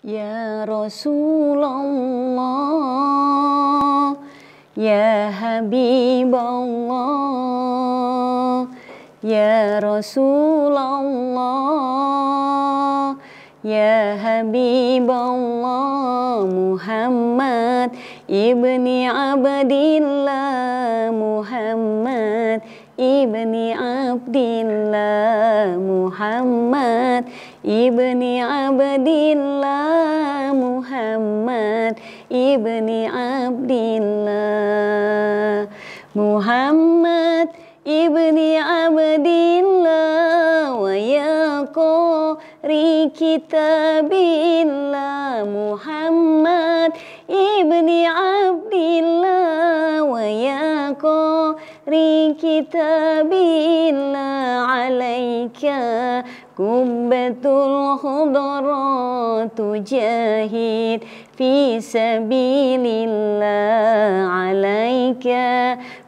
Ya Rasulullah Ya Habiballah Ya Rasulullah Ya Habiballah Muhammad Ibni Abdillah Muhammad Ibni Abdillah Muhammad ابن عبد الله محمد ابن عبد الله محمد ابن عبد الله ويا قاري كتاب الله محمد ابن عبد الله ويا قاري كتاب الله عليك كبة الخضراء تجاهد في سبيل الله عليك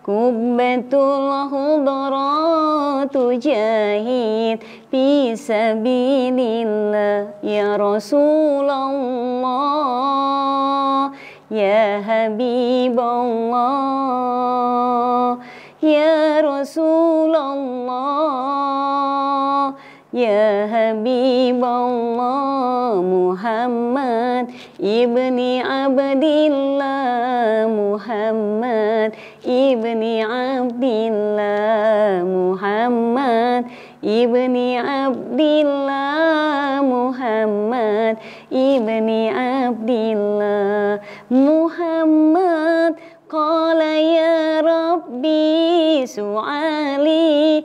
كبة الخضراء تجاهد في سبيل الله يا رسول الله يا حبيب الله يا رسول الله Ya Habiballah Muhammad Ibni Abdillah Muhammad Ibni Abdillah Muhammad Ibni Abdillah Muhammad Ibni Abdillah Muhammad Qala ya Rabbi su'ali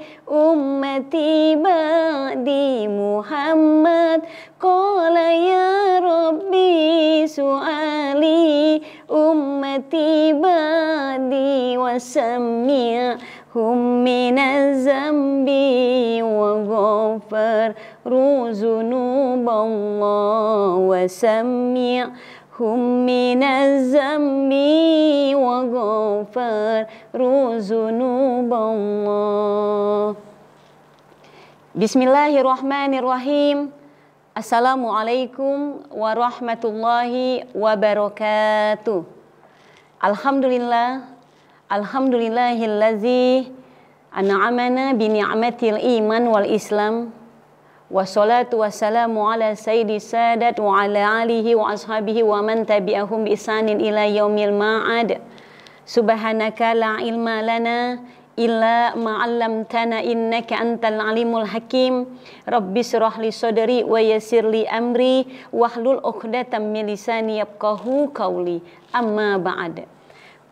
tiba di Muhammad Qala ya Rabbi su'ali Ummat tiba di sami'hum minaz zambi wa ghafar ruzunu wa sami'hum هم من الذنب وغفر ruzunu الله Bismillahirrahmanirrahim. Assalamualaikum warahmatullahi wabarakatuh. Alhamdulillah. Alhamdulillahillazi an'amana bi ni'matil iman wal islam. Wassalatu wassalamu ala sayyidi sadat wa ala alihi wa ashabihi wa man tabi'ahum bi isanin ila yaumil ma'ad. Subhanaka la ilma lana illa ma'allamtana innaka antal alimul hakim rabbi surah li sodari wa yasir li amri wahlul uqdatan milisani yabkahu kauli amma ba'da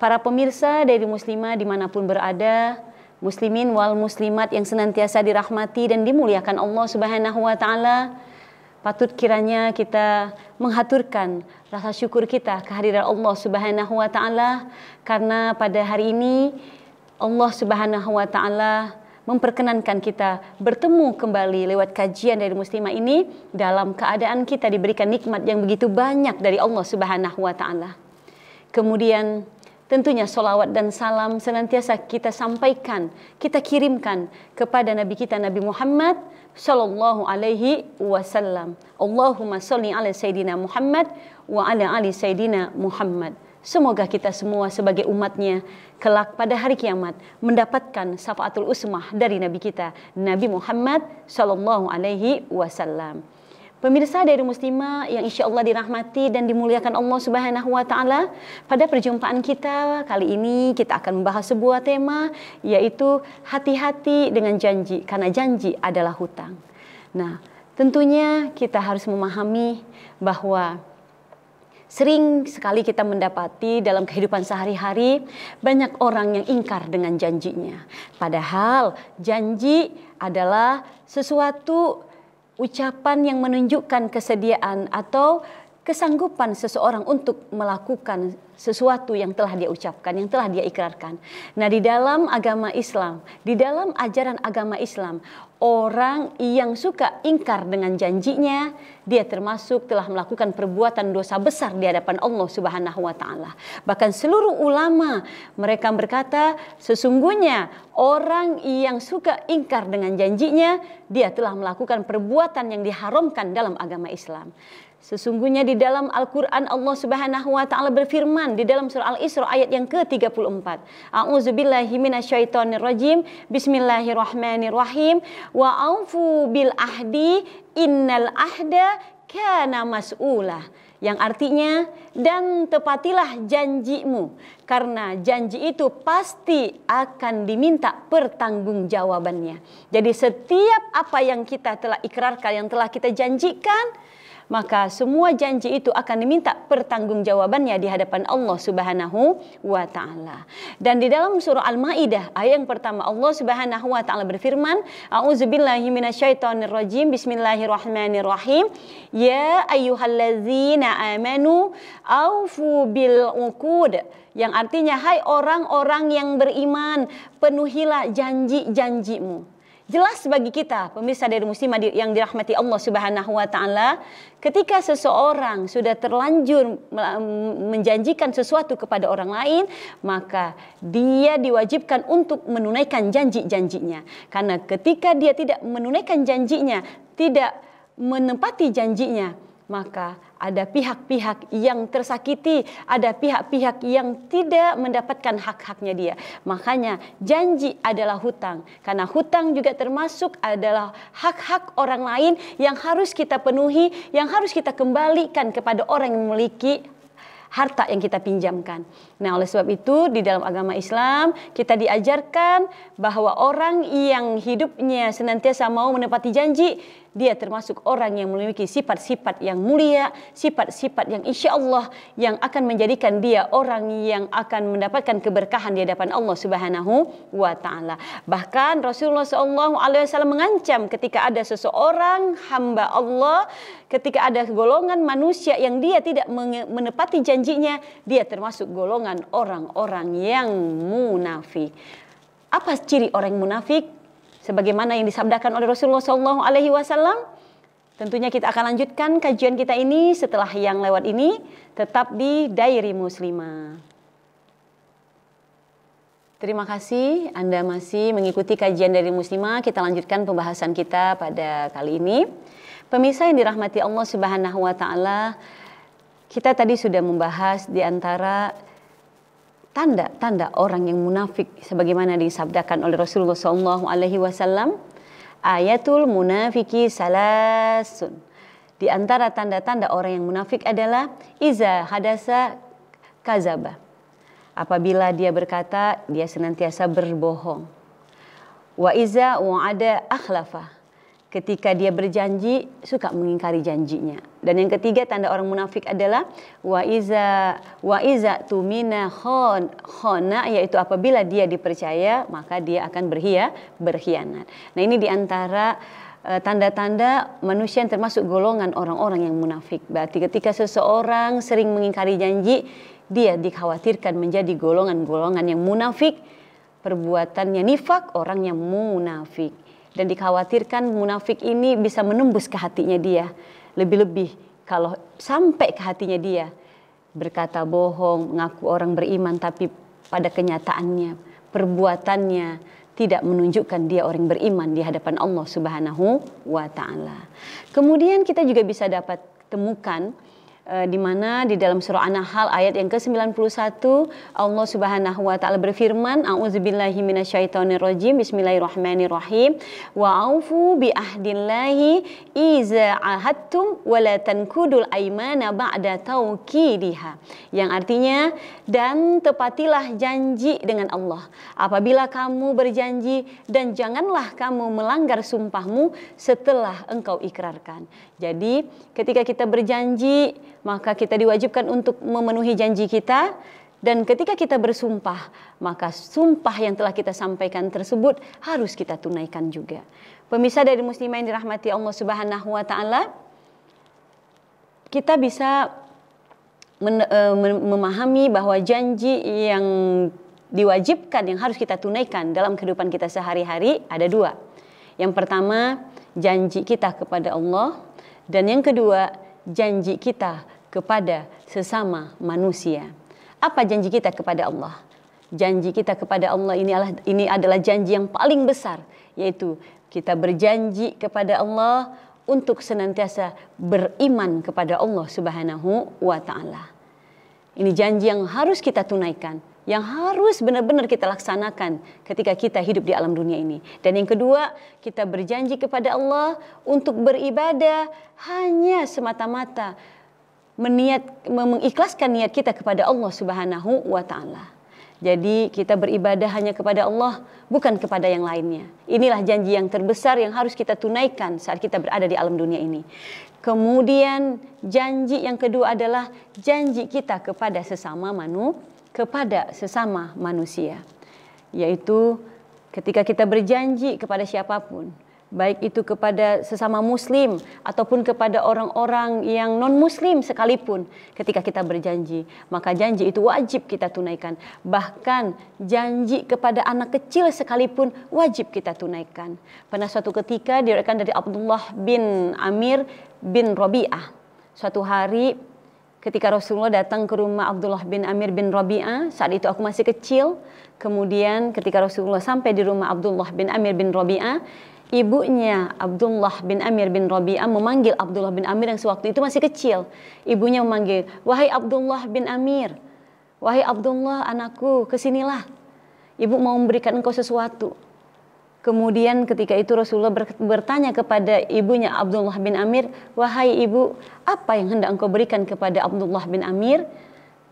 para pemirsa dari muslimah dimanapun berada muslimin wal muslimat yang senantiasa dirahmati dan dimuliakan Allah subhanahu wa ta'ala patut kiranya kita menghaturkan rasa syukur kita kehadiran Allah Subhanahu wa taala karena pada hari ini Allah Subhanahu wa taala memperkenankan kita bertemu kembali lewat kajian dari muslimah ini dalam keadaan kita diberikan nikmat yang begitu banyak dari Allah Subhanahu wa taala. Kemudian tentunya solawat dan salam senantiasa kita sampaikan, kita kirimkan kepada Nabi kita Nabi Muhammad sallallahu alaihi wasallam. Allahumma sholli ala sayidina Muhammad wa ala ali sayidina Muhammad. Semoga kita semua sebagai umatnya kelak pada hari kiamat mendapatkan syafaatul usmah dari Nabi kita Nabi Muhammad Shallallahu Alaihi Wasallam. Pemirsa dari Muslimah yang insya Allah dirahmati dan dimuliakan Allah Subhanahu Wa Taala, pada perjumpaan kita kali ini kita akan membahas sebuah tema yaitu hati-hati dengan janji karena janji adalah hutang. Nah, tentunya kita harus memahami bahwa Sering sekali kita mendapati dalam kehidupan sehari-hari banyak orang yang ingkar dengan janjinya. Padahal janji adalah sesuatu ucapan yang menunjukkan kesediaan atau kesanggupan seseorang untuk melakukan sesuatu yang telah dia ucapkan, yang telah dia ikrarkan. Nah, di dalam agama Islam, di dalam ajaran agama Islam, orang yang suka ingkar dengan janjinya, dia termasuk telah melakukan perbuatan dosa besar di hadapan Allah Subhanahu wa taala. Bahkan seluruh ulama mereka berkata, sesungguhnya orang yang suka ingkar dengan janjinya, dia telah melakukan perbuatan yang diharamkan dalam agama Islam. Sesungguhnya di dalam Al-Quran Allah subhanahu wa ta'ala berfirman di dalam surah Al-Isra ayat yang ke-34. A'udzubillahiminasyaitonirrojim, bismillahirrahmanirrahim, wa'aufu bil ahdi innal ahda kana mas'ulah. Yang artinya, dan tepatilah janjimu, karena janji itu pasti akan diminta pertanggungjawabannya. Jadi setiap apa yang kita telah ikrarkan, yang telah kita janjikan, maka semua janji itu akan diminta pertanggungjawabannya di hadapan Allah Subhanahu wa taala. Dan di dalam surah Al-Maidah ayat yang pertama Allah Subhanahu wa taala berfirman, "A'udzubillahi minasyaitonirrajim. Bismillahirrahmanirrahim. Ya ayyuhallazina amanu aufu bil uqud." Yang artinya hai orang-orang yang beriman, penuhilah janji-janjimu. Jelas bagi kita pemirsa dari muslimah yang dirahmati Allah Subhanahu wa taala, ketika seseorang sudah terlanjur menjanjikan sesuatu kepada orang lain, maka dia diwajibkan untuk menunaikan janji-janjinya. Karena ketika dia tidak menunaikan janjinya, tidak menempati janjinya, maka ada pihak-pihak yang tersakiti, ada pihak-pihak yang tidak mendapatkan hak-haknya dia. Makanya janji adalah hutang, karena hutang juga termasuk adalah hak-hak orang lain yang harus kita penuhi, yang harus kita kembalikan kepada orang yang memiliki harta yang kita pinjamkan. Nah, oleh sebab itu di dalam agama Islam kita diajarkan bahwa orang yang hidupnya senantiasa mau menepati janji dia termasuk orang yang memiliki sifat-sifat yang mulia, sifat-sifat yang insya Allah yang akan menjadikan dia orang yang akan mendapatkan keberkahan di hadapan Allah Subhanahu wa taala. Bahkan Rasulullah SAW mengancam ketika ada seseorang hamba Allah, ketika ada golongan manusia yang dia tidak menepati janjinya, dia termasuk golongan orang-orang yang munafik. Apa ciri orang munafik? sebagaimana yang disabdakan oleh Rasulullah Shallallahu alaihi wasallam. Tentunya kita akan lanjutkan kajian kita ini setelah yang lewat ini tetap di Diary Muslimah. Terima kasih Anda masih mengikuti kajian dari Muslimah. Kita lanjutkan pembahasan kita pada kali ini. Pemirsa yang dirahmati Allah Subhanahu wa taala, kita tadi sudah membahas di antara tanda-tanda orang yang munafik sebagaimana disabdakan oleh Rasulullah SAW alaihi wasallam ayatul munafiki salasun di antara tanda-tanda orang yang munafik adalah iza hadasa kazaba apabila dia berkata dia senantiasa berbohong wa iza ada akhlafah ketika dia berjanji suka mengingkari janjinya. Dan yang ketiga tanda orang munafik adalah wa iza wa iza tumina khon khona yaitu apabila dia dipercaya maka dia akan berhia berkhianat. Nah ini diantara eh, tanda-tanda manusia yang termasuk golongan orang-orang yang munafik. Berarti ketika seseorang sering mengingkari janji, dia dikhawatirkan menjadi golongan-golongan yang munafik, perbuatannya nifak, orang yang munafik dan dikhawatirkan munafik ini bisa menembus ke hatinya dia lebih-lebih kalau sampai ke hatinya dia berkata bohong mengaku orang beriman tapi pada kenyataannya perbuatannya tidak menunjukkan dia orang beriman di hadapan Allah Subhanahu wa taala. Kemudian kita juga bisa dapat temukan Eh, di mana di dalam surah An-Nahl ayat yang ke-91 Allah Subhanahu wa taala berfirman auzubillahi minasyaitonirrajim bismillahirrahmanirrahim wa aufu bi ahdillahi iza ahadtum wa la tankudul aymana ba'da tawkidiha yang artinya dan tepatilah janji dengan Allah apabila kamu berjanji dan janganlah kamu melanggar sumpahmu setelah engkau ikrarkan jadi ketika kita berjanji maka kita diwajibkan untuk memenuhi janji kita dan ketika kita bersumpah, maka sumpah yang telah kita sampaikan tersebut harus kita tunaikan juga. Pemirsa dari muslimah yang dirahmati Allah Subhanahu wa taala, kita bisa e, memahami bahwa janji yang diwajibkan yang harus kita tunaikan dalam kehidupan kita sehari-hari ada dua. Yang pertama, janji kita kepada Allah dan yang kedua, janji kita kepada sesama manusia. Apa janji kita kepada Allah? Janji kita kepada Allah ini adalah, ini adalah janji yang paling besar, yaitu kita berjanji kepada Allah untuk senantiasa beriman kepada Allah Subhanahu wa taala. Ini janji yang harus kita tunaikan yang harus benar-benar kita laksanakan ketika kita hidup di alam dunia ini. Dan yang kedua, kita berjanji kepada Allah untuk beribadah hanya semata-mata meniat mengikhlaskan niat kita kepada Allah Subhanahu wa taala. Jadi kita beribadah hanya kepada Allah, bukan kepada yang lainnya. Inilah janji yang terbesar yang harus kita tunaikan saat kita berada di alam dunia ini. Kemudian janji yang kedua adalah janji kita kepada sesama manusia kepada sesama manusia, yaitu ketika kita berjanji kepada siapapun, baik itu kepada sesama Muslim ataupun kepada orang-orang yang non-Muslim sekalipun, ketika kita berjanji, maka janji itu wajib kita tunaikan. Bahkan janji kepada anak kecil sekalipun wajib kita tunaikan. Pernah suatu ketika diriwayatkan dari Abdullah bin Amir bin Robi'ah. Suatu hari ketika Rasulullah datang ke rumah Abdullah bin Amir bin Rabi'ah, saat itu aku masih kecil. Kemudian ketika Rasulullah sampai di rumah Abdullah bin Amir bin Rabi'ah, ibunya Abdullah bin Amir bin Rabi'ah memanggil Abdullah bin Amir yang sewaktu itu masih kecil. Ibunya memanggil, "Wahai Abdullah bin Amir, wahai Abdullah anakku, kesinilah. Ibu mau memberikan engkau sesuatu." Kemudian ketika itu Rasulullah bertanya kepada ibunya Abdullah bin Amir, "Wahai ibu, apa yang hendak engkau berikan kepada Abdullah bin Amir?"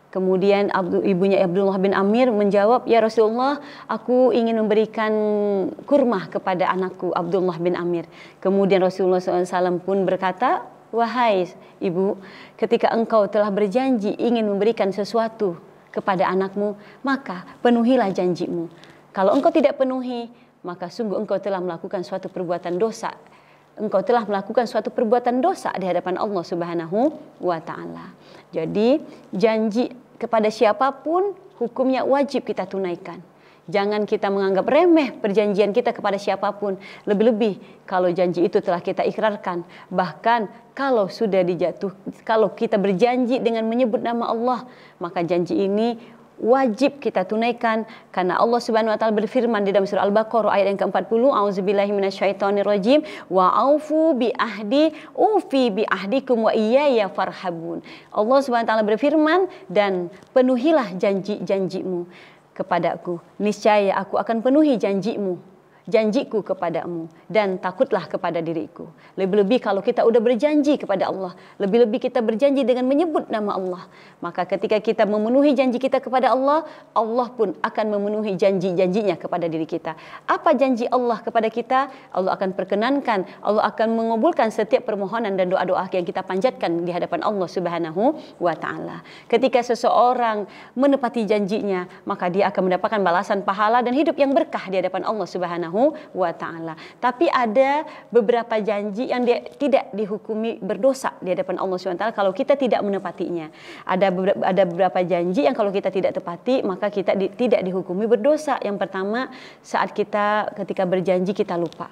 Kemudian ibunya Abdullah bin Amir menjawab, "Ya Rasulullah, aku ingin memberikan kurma kepada anakku Abdullah bin Amir." Kemudian Rasulullah SAW pun berkata, "Wahai ibu, ketika engkau telah berjanji ingin memberikan sesuatu kepada anakmu, maka penuhilah janjimu. Kalau engkau tidak penuhi, maka sungguh engkau telah melakukan suatu perbuatan dosa. Engkau telah melakukan suatu perbuatan dosa di hadapan Allah Subhanahu wa taala. Jadi, janji kepada siapapun hukumnya wajib kita tunaikan. Jangan kita menganggap remeh perjanjian kita kepada siapapun. Lebih-lebih kalau janji itu telah kita ikrarkan. Bahkan kalau sudah dijatuh, kalau kita berjanji dengan menyebut nama Allah, maka janji ini wajib kita tunaikan karena Allah Subhanahu wa taala berfirman di dalam surah Al-Baqarah ayat yang ke-40 auzubillahi minasyaitonirrajim wa aufu bi ahdi ufi bi ahdikum wa iyaya farhabun Allah Subhanahu wa taala berfirman dan penuhilah janji-janjimu kepadaku niscaya aku akan penuhi janjimu janjiku kepadamu dan takutlah kepada diriku. Lebih-lebih kalau kita sudah berjanji kepada Allah, lebih-lebih kita berjanji dengan menyebut nama Allah, maka ketika kita memenuhi janji kita kepada Allah, Allah pun akan memenuhi janji-janjinya kepada diri kita. Apa janji Allah kepada kita? Allah akan perkenankan, Allah akan mengabulkan setiap permohonan dan doa-doa yang kita panjatkan di hadapan Allah Subhanahu wa taala. Ketika seseorang menepati janjinya, maka dia akan mendapatkan balasan pahala dan hidup yang berkah di hadapan Allah Subhanahu Subhanahu wa taala. Tapi ada beberapa janji yang dia tidak dihukumi berdosa di hadapan Allah Subhanahu wa taala kalau kita tidak menepatinya. Ada beberapa, ada beberapa janji yang kalau kita tidak tepati maka kita di, tidak dihukumi berdosa. Yang pertama, saat kita ketika berjanji kita lupa.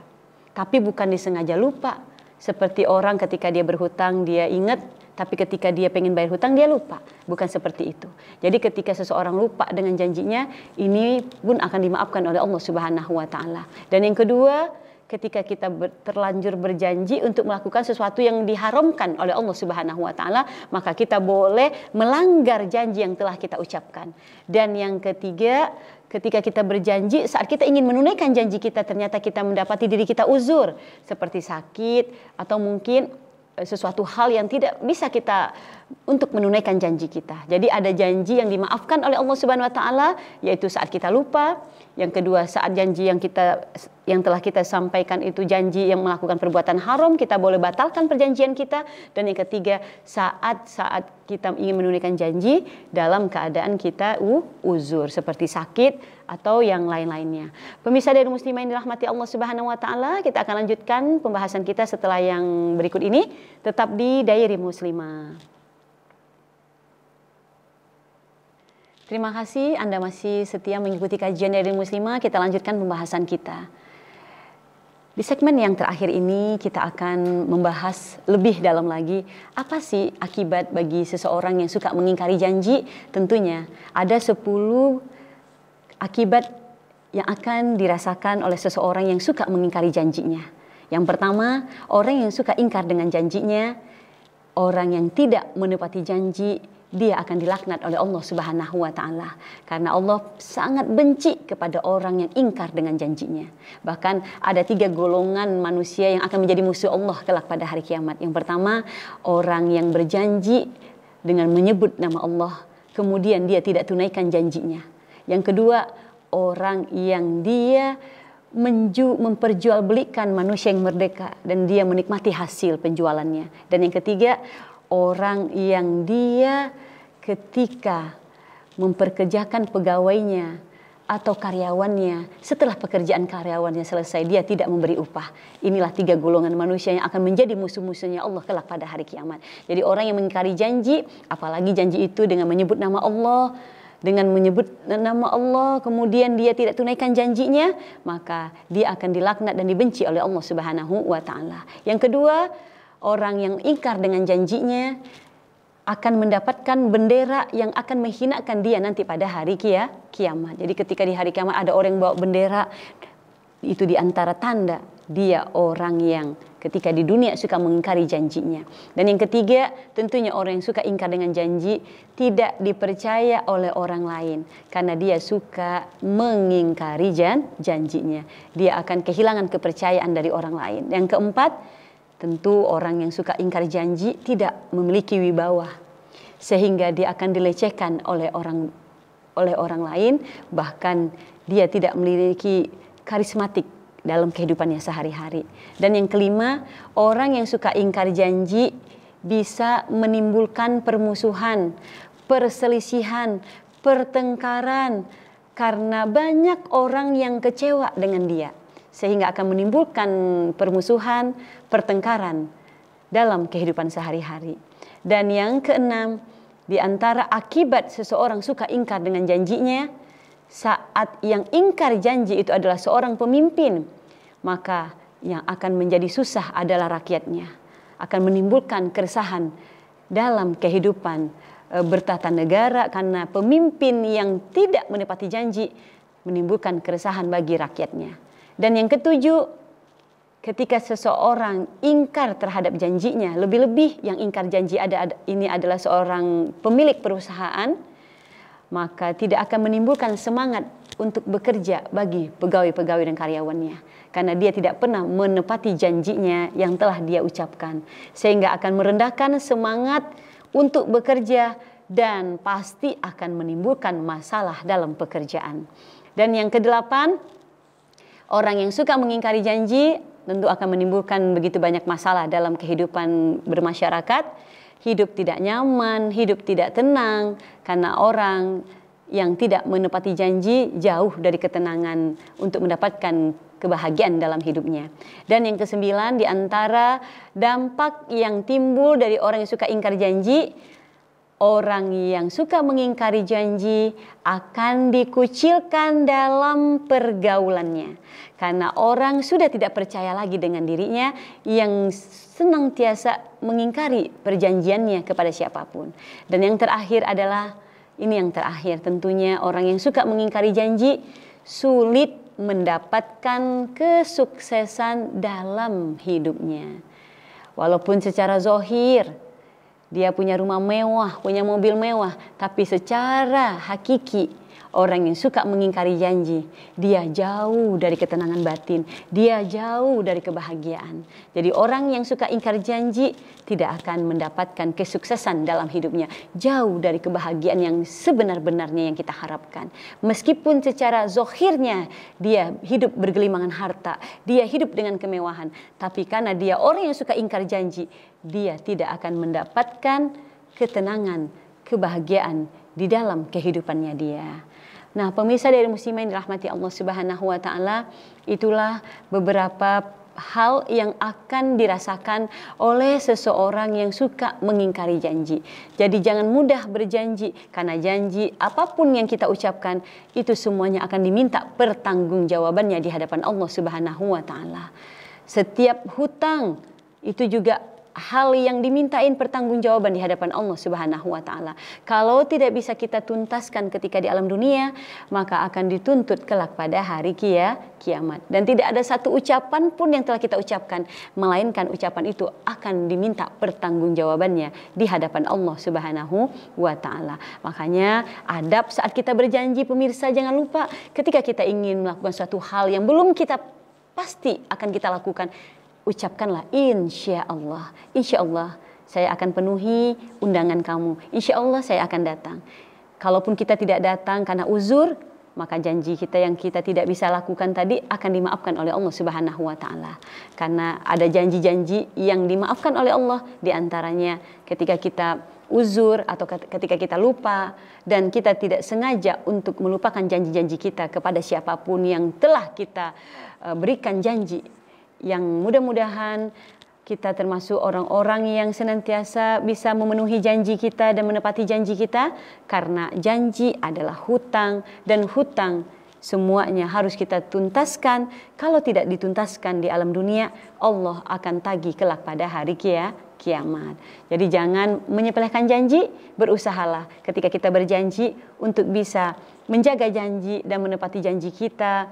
Tapi bukan disengaja lupa. Seperti orang ketika dia berhutang dia ingat tapi ketika dia pengen bayar hutang, dia lupa. Bukan seperti itu. Jadi ketika seseorang lupa dengan janjinya, ini pun akan dimaafkan oleh Allah Subhanahu wa taala. Dan yang kedua, ketika kita terlanjur berjanji untuk melakukan sesuatu yang diharamkan oleh Allah Subhanahu wa taala, maka kita boleh melanggar janji yang telah kita ucapkan. Dan yang ketiga, ketika kita berjanji saat kita ingin menunaikan janji kita ternyata kita mendapati diri kita uzur seperti sakit atau mungkin Eh, sesuatu hal yang tidak bisa kita untuk menunaikan janji kita. Jadi ada janji yang dimaafkan oleh Allah Subhanahu wa taala yaitu saat kita lupa, yang kedua saat janji yang kita yang telah kita sampaikan itu janji yang melakukan perbuatan haram kita boleh batalkan perjanjian kita dan yang ketiga saat-saat kita ingin menunaikan janji dalam keadaan kita uzur seperti sakit atau yang lain-lainnya. Pemirsa dari muslimah yang dirahmati Allah Subhanahu wa taala, kita akan lanjutkan pembahasan kita setelah yang berikut ini tetap di Diary Muslimah. Terima kasih Anda masih setia mengikuti kajian dari Muslimah. Kita lanjutkan pembahasan kita. Di segmen yang terakhir ini kita akan membahas lebih dalam lagi apa sih akibat bagi seseorang yang suka mengingkari janji tentunya ada 10 akibat yang akan dirasakan oleh seseorang yang suka mengingkari janjinya. Yang pertama, orang yang suka ingkar dengan janjinya, orang yang tidak menepati janji, dia akan dilaknat oleh Allah Subhanahu wa taala karena Allah sangat benci kepada orang yang ingkar dengan janjinya. Bahkan ada tiga golongan manusia yang akan menjadi musuh Allah kelak pada hari kiamat. Yang pertama, orang yang berjanji dengan menyebut nama Allah, kemudian dia tidak tunaikan janjinya. Yang kedua, orang yang dia menju, memperjualbelikan manusia yang merdeka dan dia menikmati hasil penjualannya. Dan yang ketiga, orang yang dia ketika memperkerjakan pegawainya atau karyawannya setelah pekerjaan karyawannya selesai dia tidak memberi upah inilah tiga golongan manusia yang akan menjadi musuh-musuhnya Allah kelak pada hari kiamat jadi orang yang mengingkari janji apalagi janji itu dengan menyebut nama Allah dengan menyebut nama Allah kemudian dia tidak tunaikan janjinya maka dia akan dilaknat dan dibenci oleh Allah Subhanahu wa taala. Yang kedua, orang yang ingkar dengan janjinya akan mendapatkan bendera yang akan menghinakan dia nanti pada hari kia, kiamat. Jadi ketika di hari kiamat ada orang yang bawa bendera, itu di antara tanda dia orang yang ketika di dunia suka mengingkari janjinya. Dan yang ketiga, tentunya orang yang suka ingkar dengan janji tidak dipercaya oleh orang lain karena dia suka mengingkari jan janjinya. Dia akan kehilangan kepercayaan dari orang lain. Yang keempat, Tentu orang yang suka ingkar janji tidak memiliki wibawa sehingga dia akan dilecehkan oleh orang oleh orang lain bahkan dia tidak memiliki karismatik dalam kehidupannya sehari-hari. Dan yang kelima, orang yang suka ingkar janji bisa menimbulkan permusuhan, perselisihan, pertengkaran karena banyak orang yang kecewa dengan dia sehingga akan menimbulkan permusuhan, pertengkaran dalam kehidupan sehari-hari. Dan yang keenam, di antara akibat seseorang suka ingkar dengan janjinya, saat yang ingkar janji itu adalah seorang pemimpin, maka yang akan menjadi susah adalah rakyatnya, akan menimbulkan keresahan dalam kehidupan e, bertata negara karena pemimpin yang tidak menepati janji menimbulkan keresahan bagi rakyatnya. Dan yang ketujuh, ketika seseorang ingkar terhadap janjinya, lebih-lebih yang ingkar janji ada, ada ini adalah seorang pemilik perusahaan, maka tidak akan menimbulkan semangat untuk bekerja bagi pegawai-pegawai dan karyawannya karena dia tidak pernah menepati janjinya yang telah dia ucapkan sehingga akan merendahkan semangat untuk bekerja dan pasti akan menimbulkan masalah dalam pekerjaan. Dan yang kedelapan, Orang yang suka mengingkari janji tentu akan menimbulkan begitu banyak masalah dalam kehidupan bermasyarakat. Hidup tidak nyaman, hidup tidak tenang karena orang yang tidak menepati janji jauh dari ketenangan untuk mendapatkan kebahagiaan dalam hidupnya. Dan yang kesembilan di antara dampak yang timbul dari orang yang suka ingkar janji orang yang suka mengingkari janji akan dikucilkan dalam pergaulannya. Karena orang sudah tidak percaya lagi dengan dirinya yang senang tiasa mengingkari perjanjiannya kepada siapapun. Dan yang terakhir adalah, ini yang terakhir tentunya orang yang suka mengingkari janji sulit mendapatkan kesuksesan dalam hidupnya. Walaupun secara zohir dia punya rumah mewah, punya mobil mewah, tapi secara hakiki Orang yang suka mengingkari janji, dia jauh dari ketenangan batin, dia jauh dari kebahagiaan. Jadi orang yang suka ingkar janji tidak akan mendapatkan kesuksesan dalam hidupnya, jauh dari kebahagiaan yang sebenar-benarnya yang kita harapkan. Meskipun secara zohirnya dia hidup bergelimangan harta, dia hidup dengan kemewahan, tapi karena dia orang yang suka ingkar janji, dia tidak akan mendapatkan ketenangan, kebahagiaan di dalam kehidupannya dia. Nah, pemirsa dari muslimin rahmati Allah Subhanahu wa taala, itulah beberapa hal yang akan dirasakan oleh seseorang yang suka mengingkari janji. Jadi jangan mudah berjanji karena janji apapun yang kita ucapkan itu semuanya akan diminta pertanggungjawabannya di hadapan Allah Subhanahu wa taala. Setiap hutang itu juga hal yang dimintain pertanggungjawaban di hadapan Allah Subhanahu wa taala. Kalau tidak bisa kita tuntaskan ketika di alam dunia, maka akan dituntut kelak pada hari kia kiamat. Dan tidak ada satu ucapan pun yang telah kita ucapkan, melainkan ucapan itu akan diminta pertanggungjawabannya di hadapan Allah Subhanahu wa taala. Makanya adab saat kita berjanji pemirsa jangan lupa ketika kita ingin melakukan suatu hal yang belum kita pasti akan kita lakukan ucapkanlah insya Allah, insya Allah saya akan penuhi undangan kamu, insya Allah saya akan datang. Kalaupun kita tidak datang karena uzur, maka janji kita yang kita tidak bisa lakukan tadi akan dimaafkan oleh Allah Subhanahu wa taala. Karena ada janji-janji yang dimaafkan oleh Allah di antaranya ketika kita uzur atau ketika kita lupa dan kita tidak sengaja untuk melupakan janji-janji kita kepada siapapun yang telah kita eh, berikan janji yang mudah-mudahan kita termasuk orang-orang yang senantiasa bisa memenuhi janji kita dan menepati janji kita karena janji adalah hutang dan hutang semuanya harus kita tuntaskan kalau tidak dituntaskan di alam dunia Allah akan tagih kelak pada hari kia kiamat. Jadi jangan menyepelekan janji, berusahalah ketika kita berjanji untuk bisa menjaga janji dan menepati janji kita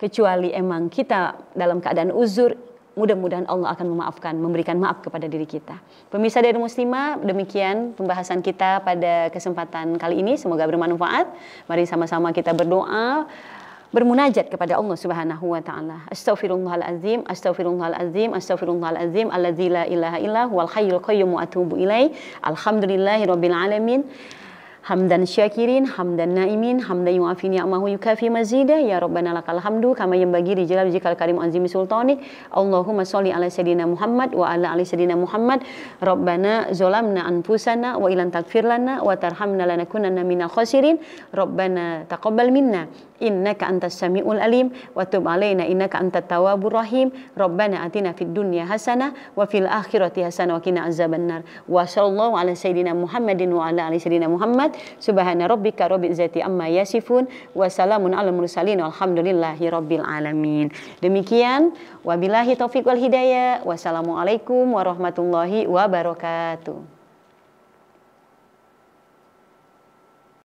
kecuali emang kita dalam keadaan uzur mudah-mudahan Allah akan memaafkan, memberikan maaf kepada diri kita. Pemirsa dari Muslimah, demikian pembahasan kita pada kesempatan kali ini. Semoga bermanfaat. Mari sama-sama kita berdoa bermunajat kepada Allah Subhanahu wa taala. Astaghfirullahalazim, astaghfirullahalazim, astaghfirullahalazim, allazi la ilaha illa huwal hayyul qayyum wa atubu ilaih. Alhamdulillahirabbil alamin hamdan syakirin, hamdan naimin, hamdan yu'afi ni'amahu yukafi mazidah, ya Rabbana lakal hamdu, kama yang bagi di jalal jikal karim azimi sultani Allahumma sholli ala sayyidina Muhammad wa ala ali sayyidina Muhammad, Rabbana zolamna anfusana wa ilan takfir lana wa tarhamna lanakunanna minal khasirin, Rabbana taqabbal minna innaka antas samiul alim wa tub alaina innaka antat tawwabur rahim rabbana atina fid dunya hasanah wa fil akhirati hasanah wa qina azabannar wa sallallahu ala sayidina Muhammadin wa ala ali sayidina Muhammad subhana rabbika rabbil izzati amma yasifun wa salamun alal mursalin walhamdulillahi rabbil alamin demikian wabillahi taufiq wal hidayah wassalamualaikum warahmatullahi wabarakatuh